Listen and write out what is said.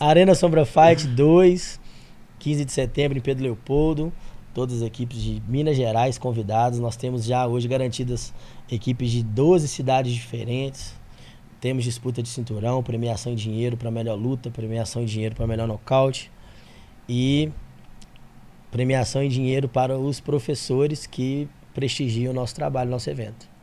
Arena Sombra Fight 2, 15 de setembro em Pedro Leopoldo. Todas as equipes de Minas Gerais convidadas. Nós temos já hoje garantidas equipes de 12 cidades diferentes. Temos disputa de cinturão, premiação em dinheiro para melhor luta, premiação em dinheiro para melhor nocaute e premiação em dinheiro para os professores que prestigiam o nosso trabalho, nosso evento.